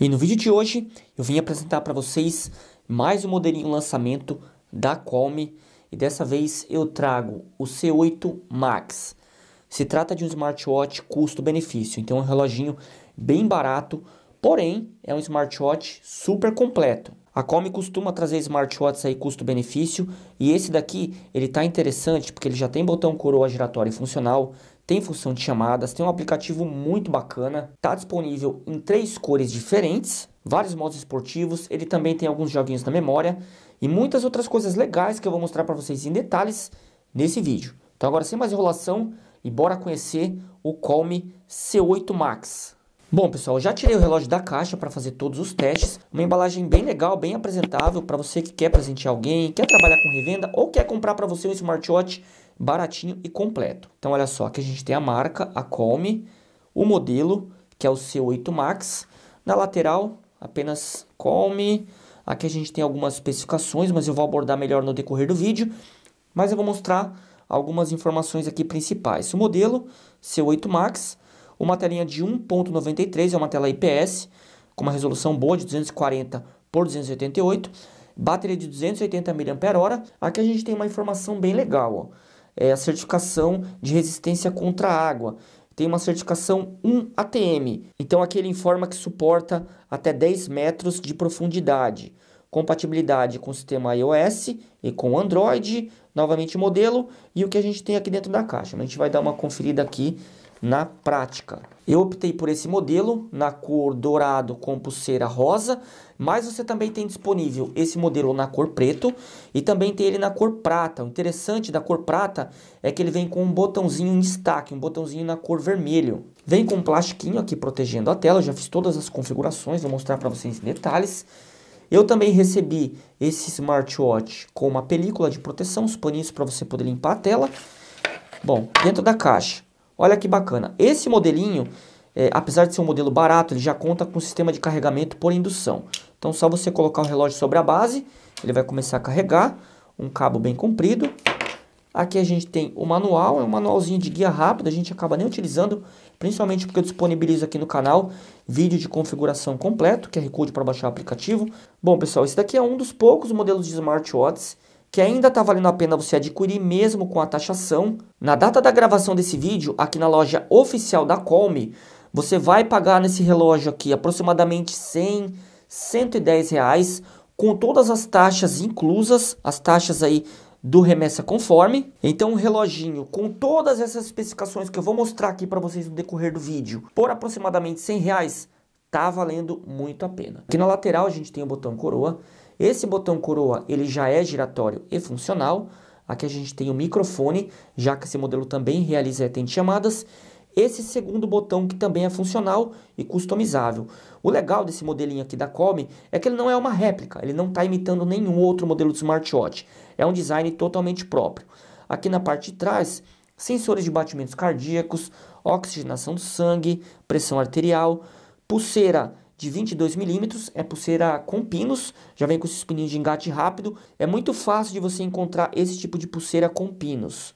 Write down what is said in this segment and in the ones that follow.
E no vídeo de hoje eu vim apresentar para vocês mais um modelinho lançamento da Colme e dessa vez eu trago o C8 Max. Se trata de um smartwatch custo-benefício, então é um reloginho bem barato, porém é um smartwatch super completo. A Colme costuma trazer smartwatches aí custo-benefício e esse daqui ele tá interessante porque ele já tem botão coroa giratório funcional, tem função de chamadas, tem um aplicativo muito bacana, está disponível em três cores diferentes, vários modos esportivos, ele também tem alguns joguinhos na memória e muitas outras coisas legais que eu vou mostrar para vocês em detalhes nesse vídeo. Então agora sem mais enrolação e bora conhecer o Colme C8 Max. Bom pessoal, já tirei o relógio da caixa para fazer todos os testes, uma embalagem bem legal, bem apresentável para você que quer presentear alguém, quer trabalhar com revenda ou quer comprar para você um smartwatch baratinho e completo. Então, olha só, aqui a gente tem a marca, a Colme, o modelo, que é o C8 Max. Na lateral, apenas Colme. Aqui a gente tem algumas especificações, mas eu vou abordar melhor no decorrer do vídeo. Mas eu vou mostrar algumas informações aqui principais. O modelo C8 Max, uma telinha de 1.93, é uma tela IPS, com uma resolução boa de 240 por 288, bateria de 280 mAh. Aqui a gente tem uma informação bem legal, ó é, a certificação de resistência contra água. Tem uma certificação 1 ATM, então aqui ele informa que suporta até 10 metros de profundidade. Compatibilidade com o sistema iOS e com Android, novamente modelo, e o que a gente tem aqui dentro da caixa. A gente vai dar uma conferida aqui na prática. Eu optei por esse modelo na cor dourado com pulseira rosa, mas você também tem disponível esse modelo na cor preto e também tem ele na cor prata. O interessante da cor prata é que ele vem com um botãozinho em destaque, um botãozinho na cor vermelho. Vem com um plastiquinho aqui protegendo a tela, eu já fiz todas as configurações, vou mostrar para vocês em detalhes. Eu também recebi esse smartwatch com uma película de proteção, os paninhos para você poder limpar a tela. Bom, dentro da caixa Olha que bacana. Esse modelinho, é, apesar de ser um modelo barato, ele já conta com sistema de carregamento por indução. Então, só você colocar o relógio sobre a base, ele vai começar a carregar. Um cabo bem comprido. Aqui a gente tem o manual, é um manualzinho de guia rápido, a gente acaba nem utilizando, principalmente porque eu disponibilizo aqui no canal vídeo de configuração completo, QR Code para baixar o aplicativo. Bom, pessoal, esse daqui é um dos poucos modelos de smartwatches que ainda está valendo a pena você adquirir mesmo com a taxação. Na data da gravação desse vídeo, aqui na loja oficial da Colme, você vai pagar nesse relógio aqui aproximadamente 100, 110 reais, com todas as taxas inclusas, as taxas aí do remessa conforme. Então um reloginho com todas essas especificações que eu vou mostrar aqui para vocês no decorrer do vídeo, por aproximadamente 100 reais, está valendo muito a pena. Aqui na lateral a gente tem o botão coroa, esse botão coroa ele já é giratório e funcional. Aqui a gente tem o microfone, já que esse modelo também realiza atende chamadas. Esse segundo botão que também é funcional e customizável. O legal desse modelinho aqui da Come é que ele não é uma réplica, ele não está imitando nenhum outro modelo de smartwatch. É um design totalmente próprio. Aqui na parte de trás, sensores de batimentos cardíacos, oxigenação do sangue, pressão arterial, pulseira de 22 milímetros, é pulseira com pinos, já vem com esses pininhos de engate rápido, é muito fácil de você encontrar esse tipo de pulseira com pinos.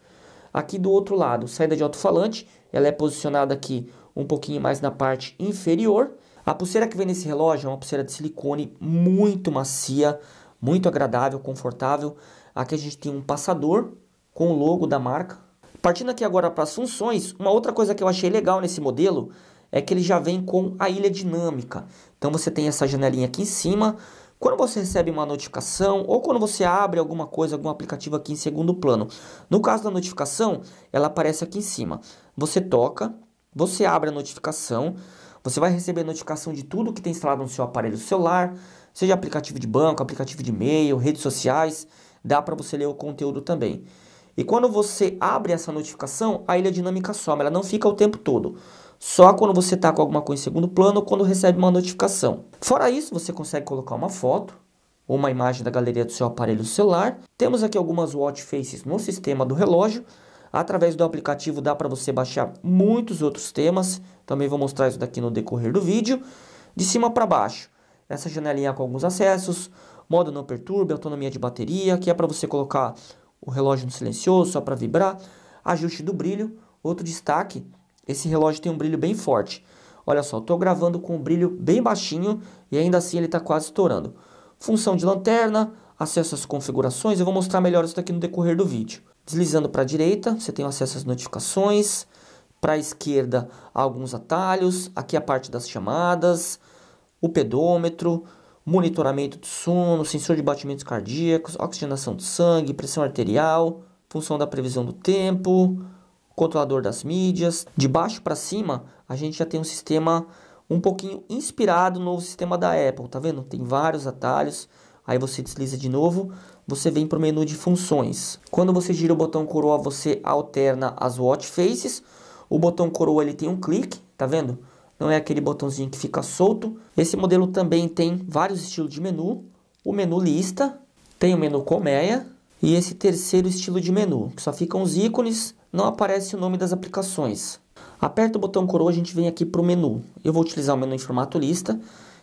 Aqui do outro lado, saída de alto-falante, ela é posicionada aqui um pouquinho mais na parte inferior. A pulseira que vem nesse relógio é uma pulseira de silicone muito macia, muito agradável, confortável. Aqui a gente tem um passador com o logo da marca. Partindo aqui agora para as funções, uma outra coisa que eu achei legal nesse modelo é que ele já vem com a ilha dinâmica. Então você tem essa janelinha aqui em cima. Quando você recebe uma notificação ou quando você abre alguma coisa, algum aplicativo aqui em segundo plano. No caso da notificação, ela aparece aqui em cima. Você toca, você abre a notificação, você vai receber a notificação de tudo que tem instalado no seu aparelho celular, seja aplicativo de banco, aplicativo de e-mail, redes sociais, dá para você ler o conteúdo também. E quando você abre essa notificação, a ilha dinâmica soma, ela não fica o tempo todo só quando você está com alguma coisa em segundo plano ou quando recebe uma notificação. Fora isso, você consegue colocar uma foto ou uma imagem da galeria do seu aparelho celular. Temos aqui algumas watch faces no sistema do relógio. Através do aplicativo dá para você baixar muitos outros temas. Também vou mostrar isso daqui no decorrer do vídeo. De cima para baixo, essa janelinha com alguns acessos, modo não perturbe, autonomia de bateria, que é para você colocar o relógio no silencioso, só para vibrar, ajuste do brilho. Outro destaque esse relógio tem um brilho bem forte. Olha só, estou gravando com um brilho bem baixinho e ainda assim ele está quase estourando. Função de lanterna, acesso às configurações, eu vou mostrar melhor isso daqui no decorrer do vídeo. Deslizando para a direita, você tem acesso às notificações, para a esquerda alguns atalhos, aqui é a parte das chamadas, o pedômetro, monitoramento de sono, sensor de batimentos cardíacos, oxigenação do sangue, pressão arterial, função da previsão do tempo, controlador das mídias. De baixo para cima, a gente já tem um sistema um pouquinho inspirado no sistema da Apple, tá vendo? Tem vários atalhos. Aí você desliza de novo, você vem para o menu de funções. Quando você gira o botão coroa, você alterna as watch faces. O botão coroa ele tem um clique, tá vendo? Não é aquele botãozinho que fica solto. Esse modelo também tem vários estilos de menu. O menu lista, tem o menu colmeia e esse terceiro estilo de menu, que só ficam os ícones não aparece o nome das aplicações. Aperta o botão coroa, a gente vem aqui para o menu. Eu vou utilizar o menu em formato lista.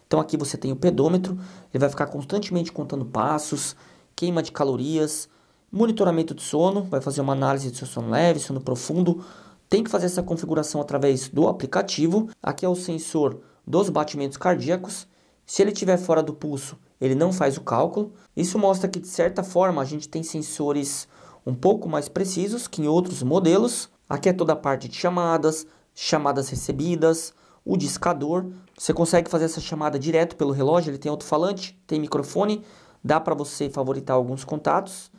Então aqui você tem o pedômetro, ele vai ficar constantemente contando passos, queima de calorias, monitoramento de sono, vai fazer uma análise de seu sono leve, sono profundo. Tem que fazer essa configuração através do aplicativo. Aqui é o sensor dos batimentos cardíacos. Se ele estiver fora do pulso, ele não faz o cálculo. Isso mostra que, de certa forma, a gente tem sensores um pouco mais precisos que em outros modelos. Aqui é toda a parte de chamadas, chamadas recebidas, o discador. Você consegue fazer essa chamada direto pelo relógio, ele tem alto-falante, tem microfone, dá para você favoritar alguns contatos.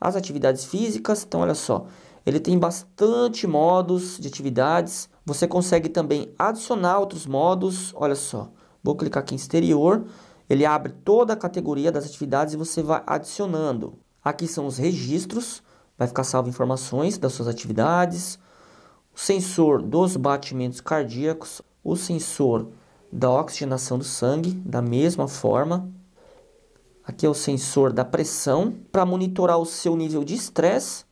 As atividades físicas, então olha só, ele tem bastante modos de atividades. Você consegue também adicionar outros modos, olha só. Vou clicar aqui em exterior, ele abre toda a categoria das atividades e você vai adicionando. Aqui são os registros, vai ficar salvo informações das suas atividades, o sensor dos batimentos cardíacos, o sensor da oxigenação do sangue, da mesma forma. Aqui é o sensor da pressão para monitorar o seu nível de estresse.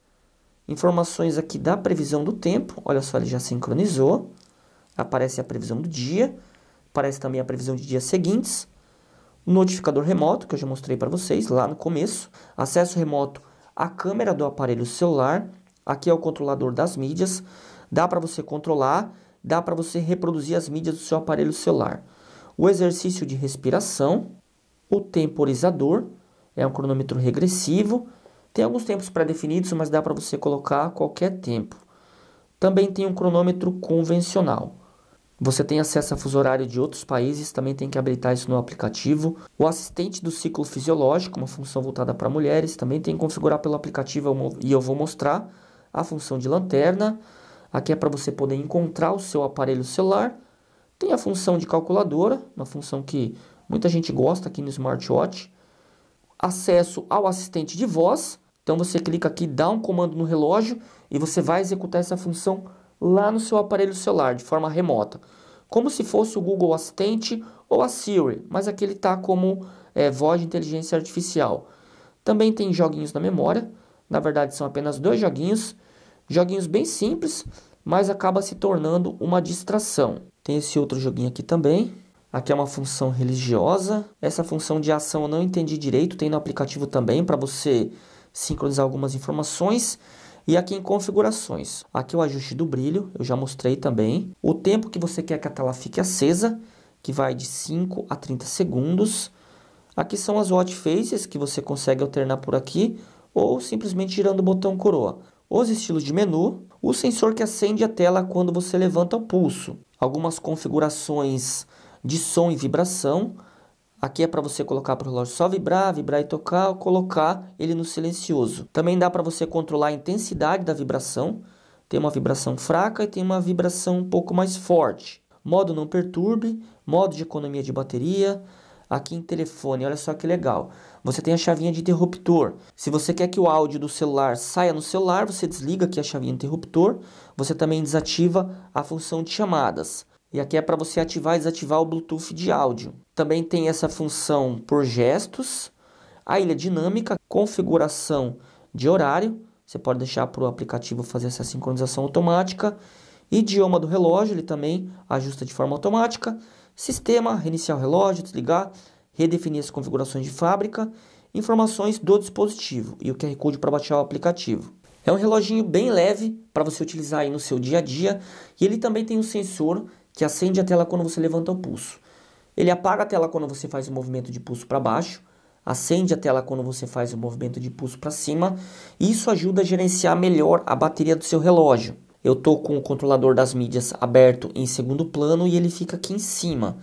Informações aqui da previsão do tempo. Olha só, ele já sincronizou. Aparece a previsão do dia, aparece também a previsão de dias seguintes. Notificador remoto, que eu já mostrei para vocês lá no começo. Acesso remoto à câmera do aparelho celular. Aqui é o controlador das mídias. Dá para você controlar, dá para você reproduzir as mídias do seu aparelho celular. O exercício de respiração. O temporizador, é um cronômetro regressivo. Tem alguns tempos pré-definidos, mas dá para você colocar a qualquer tempo. Também tem um cronômetro convencional. Você tem acesso a fuso horário de outros países, também tem que habilitar isso no aplicativo. O assistente do ciclo fisiológico, uma função voltada para mulheres, também tem que configurar pelo aplicativo e eu vou mostrar a função de lanterna. Aqui é para você poder encontrar o seu aparelho celular. Tem a função de calculadora, uma função que muita gente gosta aqui no smartwatch. Acesso ao assistente de voz. Então você clica aqui, dá um comando no relógio e você vai executar essa função lá no seu aparelho celular, de forma remota. Como se fosse o Google Assistente ou a Siri, mas aqui ele está como é, voz de inteligência artificial. Também tem joguinhos na memória, na verdade são apenas dois joguinhos, joguinhos bem simples, mas acaba se tornando uma distração. Tem esse outro joguinho aqui também. Aqui é uma função religiosa. Essa função de ação eu não entendi direito, tem no aplicativo também para você sincronizar algumas informações. E aqui em configurações, aqui o ajuste do brilho, eu já mostrei também. O tempo que você quer que a tela fique acesa, que vai de 5 a 30 segundos. Aqui são as watch faces que você consegue alternar por aqui ou simplesmente girando o botão coroa. Os estilos de menu, o sensor que acende a tela quando você levanta o pulso, algumas configurações de som e vibração, Aqui é para você colocar para o relógio só vibrar, vibrar e tocar, ou colocar ele no silencioso. Também dá para você controlar a intensidade da vibração. Tem uma vibração fraca e tem uma vibração um pouco mais forte. Modo não perturbe, modo de economia de bateria. Aqui em telefone, olha só que legal. Você tem a chavinha de interruptor. Se você quer que o áudio do celular saia no celular, você desliga aqui a chavinha de interruptor. Você também desativa a função de chamadas. E aqui é para você ativar e desativar o Bluetooth de áudio. Também tem essa função por gestos, a ilha é dinâmica, configuração de horário. Você pode deixar para o aplicativo fazer essa sincronização automática. Idioma do relógio, ele também ajusta de forma automática. Sistema, reiniciar o relógio, desligar, redefinir as configurações de fábrica. Informações do dispositivo e o QR Code para baixar o aplicativo. É um reloginho bem leve para você utilizar aí no seu dia a dia. E ele também tem um sensor que acende a tela quando você levanta o pulso. Ele apaga a tela quando você faz o movimento de pulso para baixo, acende a tela quando você faz o movimento de pulso para cima. isso ajuda a gerenciar melhor a bateria do seu relógio. Eu estou com o controlador das mídias aberto em segundo plano e ele fica aqui em cima.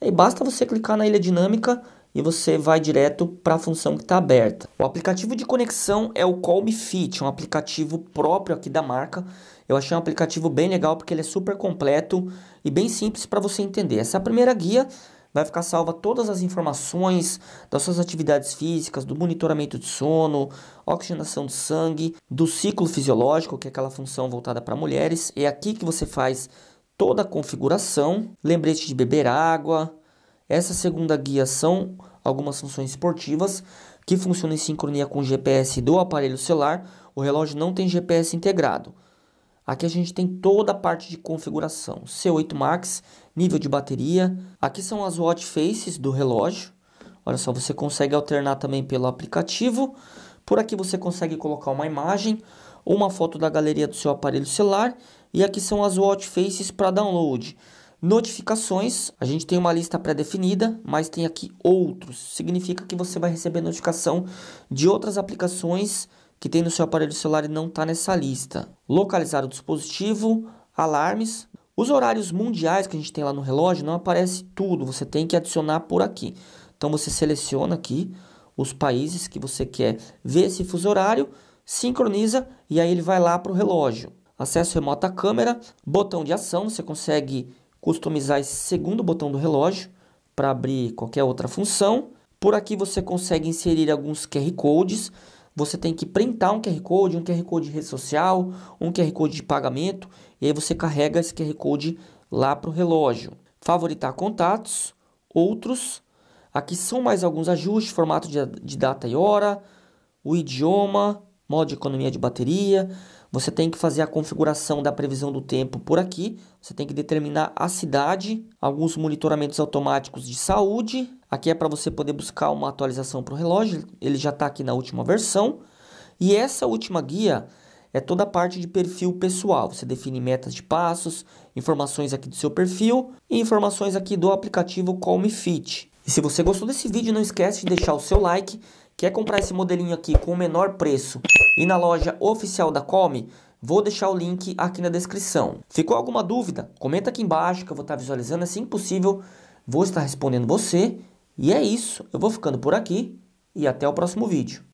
E aí basta você clicar na ilha dinâmica e você vai direto para a função que está aberta. O aplicativo de conexão é o Colby Fit, um aplicativo próprio aqui da marca. Eu achei um aplicativo bem legal porque ele é super completo e bem simples para você entender. Essa é a primeira guia vai ficar salva todas as informações das suas atividades físicas, do monitoramento de sono, oxigenação do sangue, do ciclo fisiológico, que é aquela função voltada para mulheres. É aqui que você faz toda a configuração, lembrete de beber água, essa segunda guia são algumas funções esportivas que funcionam em sincronia com o GPS do aparelho celular. O relógio não tem GPS integrado. Aqui a gente tem toda a parte de configuração. C8 Max, nível de bateria. Aqui são as watch faces do relógio. Olha só, você consegue alternar também pelo aplicativo. Por aqui você consegue colocar uma imagem ou uma foto da galeria do seu aparelho celular. E aqui são as watch faces para download. Notificações, a gente tem uma lista pré-definida, mas tem aqui outros. Significa que você vai receber notificação de outras aplicações que tem no seu aparelho celular e não está nessa lista. Localizar o dispositivo, alarmes. Os horários mundiais que a gente tem lá no relógio não aparece tudo, você tem que adicionar por aqui. Então você seleciona aqui os países que você quer ver esse fuso horário, sincroniza e aí ele vai lá para o relógio. Acesso remoto à câmera, botão de ação, você consegue customizar esse segundo botão do relógio para abrir qualquer outra função. Por aqui você consegue inserir alguns QR Codes. Você tem que printar um QR Code, um QR Code de rede social, um QR Code de pagamento, e aí você carrega esse QR Code lá para o relógio. Favoritar contatos, outros. Aqui são mais alguns ajustes, formato de, de data e hora, o idioma, modo de economia de bateria, você tem que fazer a configuração da previsão do tempo por aqui, você tem que determinar a cidade, alguns monitoramentos automáticos de saúde, aqui é para você poder buscar uma atualização para o relógio, ele já está aqui na última versão, e essa última guia é toda a parte de perfil pessoal. Você define metas de passos, informações aqui do seu perfil e informações aqui do aplicativo Call Fit. E se você gostou desse vídeo, não esquece de deixar o seu like, Quer comprar esse modelinho aqui com o menor preço e na loja oficial da Come? Vou deixar o link aqui na descrição. Ficou alguma dúvida? Comenta aqui embaixo que eu vou estar visualizando assim possível. Vou estar respondendo você. E é isso. Eu vou ficando por aqui e até o próximo vídeo.